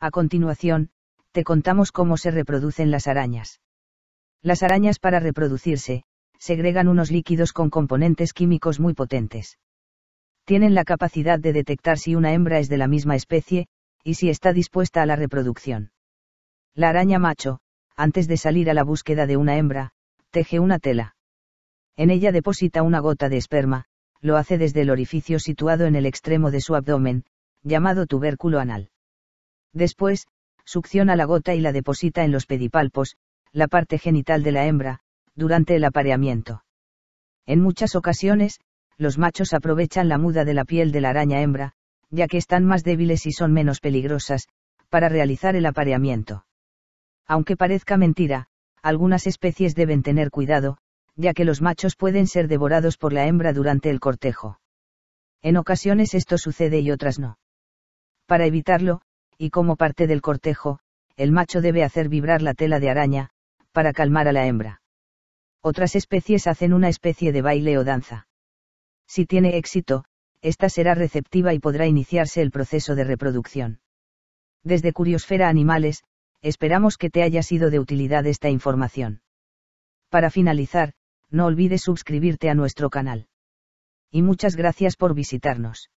A continuación, te contamos cómo se reproducen las arañas. Las arañas para reproducirse, segregan unos líquidos con componentes químicos muy potentes. Tienen la capacidad de detectar si una hembra es de la misma especie, y si está dispuesta a la reproducción. La araña macho, antes de salir a la búsqueda de una hembra, teje una tela. En ella deposita una gota de esperma, lo hace desde el orificio situado en el extremo de su abdomen, llamado tubérculo anal. Después, succiona la gota y la deposita en los pedipalpos, la parte genital de la hembra, durante el apareamiento. En muchas ocasiones, los machos aprovechan la muda de la piel de la araña hembra, ya que están más débiles y son menos peligrosas, para realizar el apareamiento. Aunque parezca mentira, algunas especies deben tener cuidado, ya que los machos pueden ser devorados por la hembra durante el cortejo. En ocasiones esto sucede y otras no. Para evitarlo, y como parte del cortejo, el macho debe hacer vibrar la tela de araña, para calmar a la hembra. Otras especies hacen una especie de baile o danza. Si tiene éxito, esta será receptiva y podrá iniciarse el proceso de reproducción. Desde Curiosfera Animales, esperamos que te haya sido de utilidad esta información. Para finalizar, no olvides suscribirte a nuestro canal. Y muchas gracias por visitarnos.